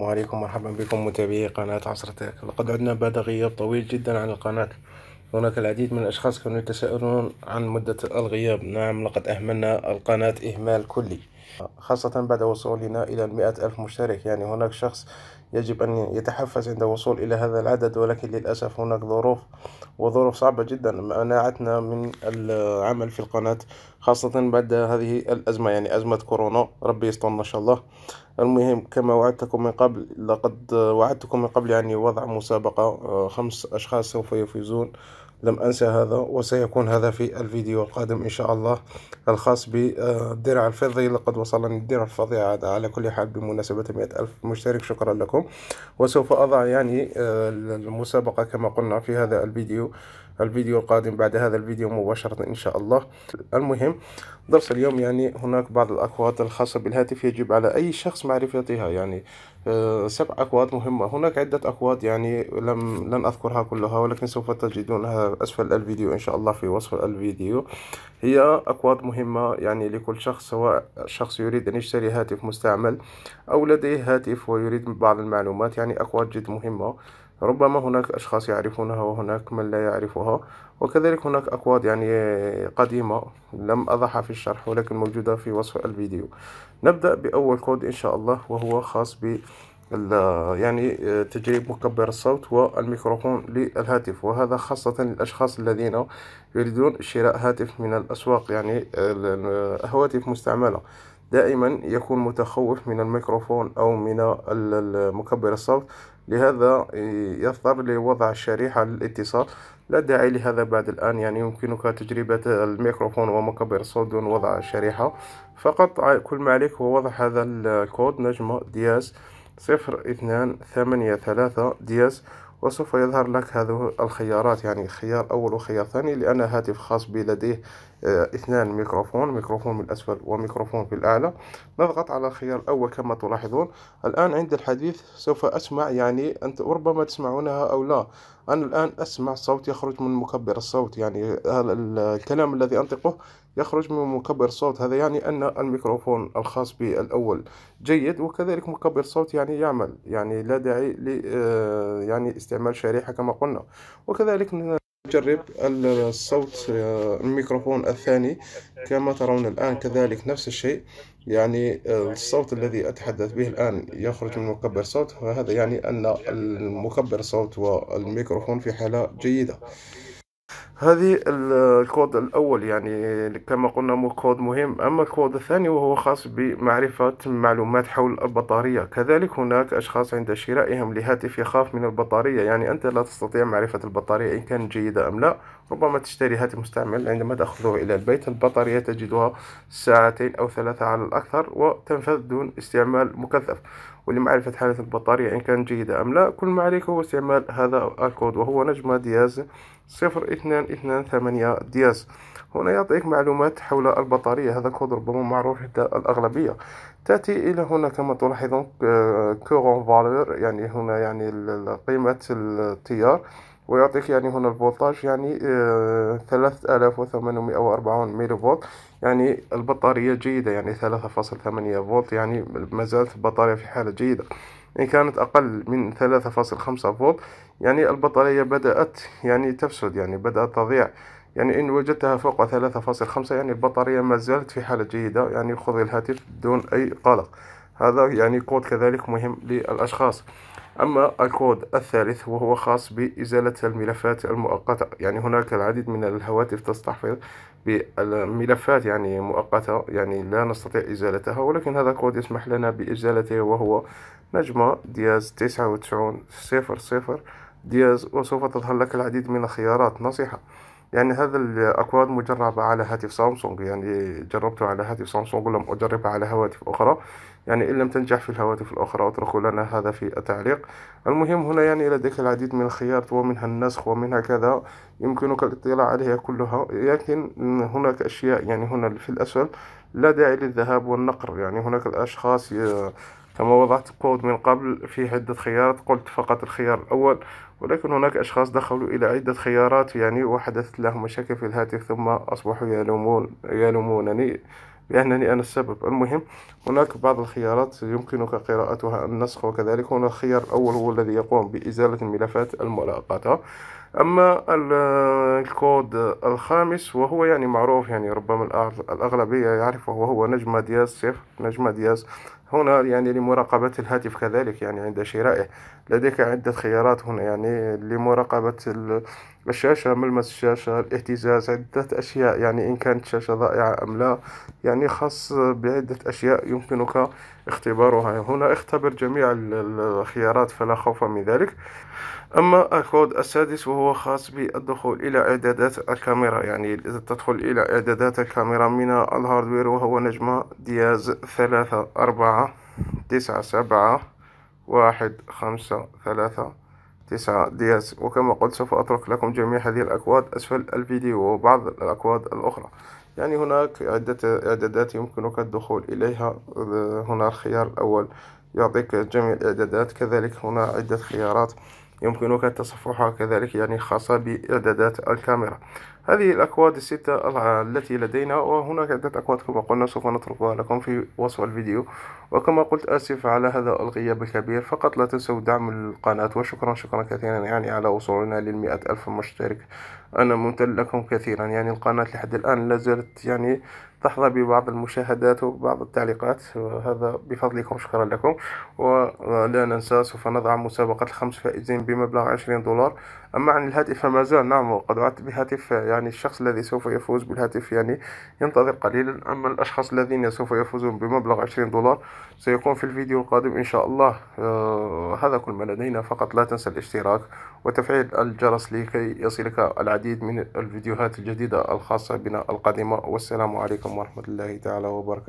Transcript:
السلام عليكم مرحبا بكم متابعي قناة عصر تاك لقد عدنا بعد غياب طويل جدا عن القناة هناك العديد من الأشخاص كانوا يتساءلون عن مدة الغياب نعم لقد أهملنا القناة إهمال كلي خاصة بعد وصولنا إلى المئة ألف مشترك يعني هناك شخص يجب أن يتحفز عند وصول إلى هذا العدد ولكن للأسف هناك ظروف وظروف صعبة جدا منعتنا من العمل في القناة خاصة بعد هذه الأزمة يعني أزمة كورونا ربي يسترنا إن شاء الله المهم كما وعدتكم من قبل لقد وعدتكم من قبل يعني وضع مسابقة آه، خمس أشخاص سوف يفوزون لم أنسى هذا وسيكون هذا في الفيديو القادم إن شاء الله الخاص بالدرع الفضي لقد وصلني الدرع الفضي على كل حال بمناسبة مئة ألف مشترك شكرا لكم وسوف أضع يعني آه، المسابقة كما قلنا في هذا الفيديو الفيديو القادم بعد هذا الفيديو مباشرة إن شاء الله المهم درس اليوم يعني هناك بعض الأكواد الخاصة بالهاتف يجب على أي شخص معرفتها يعني آه، سبع أكواد مهمة هناك عدة أكواد يعني لم لن أذكرها كلها ولكن سوف تجدونها أسفل الفيديو إن شاء الله في وصف الفيديو هي أكواد مهمة يعني لكل شخص سواء شخص يريد أن يشتري هاتف مستعمل أو لديه هاتف ويريد بعض المعلومات يعني أكواد جد مهمة ربما هناك أشخاص يعرفونها وهناك من لا يعرفها وكذلك هناك أكواد يعني قديمة لم أضعها في الشرح ولكن موجودة في وصف الفيديو نبدأ بأول كود إن شاء الله وهو خاص ب يعني تجريب مكبر الصوت والميكروفون للهاتف وهذا خاصة للأشخاص الذين يريدون شراء هاتف من الأسواق يعني هواتف مستعملة دائما يكون متخوف من الميكروفون أو من مكبر الصوت لهذا يضطر لوضع شريحة للاتصال لا داعي لهذا بعد الآن يعني يمكنك تجربة الميكروفون ومكبر الصوت دون وضع شريحة فقط كل ما عليك هو وضع هذا الكود نجمة دياس صفر اثنان ثمانية ثلاثة دياس وسوف يظهر لك هذه الخيارات يعني خيار أول وخيار ثاني لأن هاتف خاص بي لديه آه، اثنان ميكروفون ميكروفون من الأسفل وميكروفون في الأعلى نضغط على الخيار الأول كما تلاحظون الآن عند الحديث سوف أسمع يعني أنت ربما تسمعونها أو لا أنا الآن أسمع صوت يخرج من مكبر الصوت يعني الكلام الذي أنطقه يخرج من مكبر الصوت هذا يعني أن الميكروفون الخاص بالأول جيد وكذلك مكبر الصوت يعني يعمل يعني لا داعي ل آه، يعني استعمال شريحة كما قلنا وكذلك نجرب الصوت آه، الميكروفون الثاني كما ترون الآن كذلك نفس الشيء يعني آه، الصوت الذي أتحدث به الآن يخرج من مكبر صوت فهذا يعني أن المكبر صوت والميكروفون في حالة جيدة هذه الكود الأول يعني كما قلنا كود مهم أما الكود الثاني وهو خاص بمعرفة معلومات حول البطارية كذلك هناك أشخاص عند شرائهم لهاتف يخاف من البطارية يعني أنت لا تستطيع معرفة البطارية إن كانت جيدة أم لا ربما تشتري هاتف مستعمل عندما تأخذه إلى البيت البطارية تجدها ساعتين أو ثلاثة على الأكثر وتنفذ دون استعمال مكثف ولمعرفة حالة البطارية إن كانت جيدة أم لا كل ما عليك هو استعمال هذا الكود وهو نجمة دياز صفر اثنان اثنان ثمانية دياز هنا يعطيك معلومات حول البطارية هذا الكود ربما معروف حتى الأغلبية تأتي إلى هنا كما تلاحظون كورون آه، فالور يعني هنا يعني قيمة التيار ويعطيك يعني هنا الفولتاج يعني آه، ثلاثة آلاف وثمانمائة وأربعون ميلي فولت يعني البطارية جيدة يعني ثلاثة فاصل ثمانية فولت يعني ما زالت البطارية في حالة جيدة إن كانت أقل من ثلاثة فاصل خمسة فولت يعني البطارية بدأت يعني تفسد يعني بدأت تضيع يعني إن وجدتها فوق ثلاثة فاصل خمسة يعني البطارية ما زالت في حالة جيدة يعني خذ الهاتف دون أي قلق هذا يعني كود كذلك مهم للأشخاص أما الكود الثالث وهو خاص بإزالة الملفات المؤقتة يعني هناك العديد من الهواتف تستحفظ بالملفات يعني مؤقتة يعني لا نستطيع إزالتها ولكن هذا الكود يسمح لنا بإزالته وهو نجمة دياز تسعة وتسعون صفر صفر دياز وسوف تظهر لك العديد من الخيارات نصيحة يعني هذا الأكواد مجربة على هاتف سامسونج يعني جربته على هاتف سامسونج ولم أجربها على هواتف أخرى يعني إن لم تنجح في الهواتف الأخرى اتركوا لنا هذا في التعليق المهم هنا يعني لديك العديد من الخيارات ومنها النسخ ومنها كذا يمكنك الاطلاع عليها كلها لكن هناك أشياء يعني هنا في الأسفل لا داعي للذهاب والنقر يعني هناك الأشخاص كما وضعت كود من قبل في عدة خيارات قلت فقط الخيار الأول ولكن هناك أشخاص دخلوا إلى عدة خيارات يعني وحدثت لهم مشاكل في الهاتف ثم أصبحوا يلومون يلومونني بأنني أنا السبب المهم هناك بعض الخيارات يمكنك قراءتها النسخ وكذلك هنا الخيار الأول هو الذي يقوم بإزالة الملفات الملاقطة أما الكود الخامس وهو يعني معروف يعني ربما الأغلبية يعرفه وهو نجمة دياز صفر نجمة دياز هنا يعني لمراقبة الهاتف كذلك يعني عند شرائه لديك عدة خيارات هنا يعني لمراقبة الشاشة ملمس الشاشة الاهتزاز عدة أشياء يعني إن كانت شاشة ضائعة أم لا يعني خاص بعدة أشياء يمكنك اختبارها هنا اختبر جميع الخيارات فلا خوف من ذلك أما الكود السادس وهو خاص بالدخول إلى إعدادات الكاميرا يعني تدخل إلى إعدادات الكاميرا من الهاردوير وهو نجمة دياز ثلاثة أربعة تسعة سبعة واحد خمسة ثلاثة تسعة دياز وكما قلت سوف أترك لكم جميع هذه الأكواد أسفل الفيديو وبعض الأكواد الأخرى يعني هناك عدة إعدادات يمكنك الدخول إليها هنا الخيار الأول يعطيك جميع الإعدادات كذلك هنا عدة خيارات يمكنك التصفحها كذلك يعني خاصة بإعدادات الكاميرا هذه الأكواد الستة التي لدينا وهناك عدة أكواد كما قلنا سوف نتركها لكم في وصف الفيديو وكما قلت آسف على هذا الغياب الكبير فقط لا تنسوا دعم القناة وشكرا شكرا كثيرا يعني على وصولنا للمئة ألف مشترك أنا ممتن لكم كثيرا يعني القناة لحد الآن لا زالت يعني تحظى ببعض المشاهدات وبعض التعليقات وهذا بفضلكم شكرا لكم ولا ننسى سوف نضع مسابقة الخمس فائزين بمبلغ عشرين دولار أما عن الهاتف فما زال نعم وقد وعدت بهاتف يعني الشخص الذي سوف يفوز بالهاتف يعني ينتظر قليلا أما الأشخاص الذين سوف يفوزون بمبلغ عشرين دولار سيكون في الفيديو القادم إن شاء الله آه هذا كل ما لدينا فقط لا تنسى الاشتراك وتفعيل الجرس لكي يصلك العديد من الفيديوهات الجديدة الخاصة بنا القادمة والسلام عليكم ورحمة الله تعالى وبركاته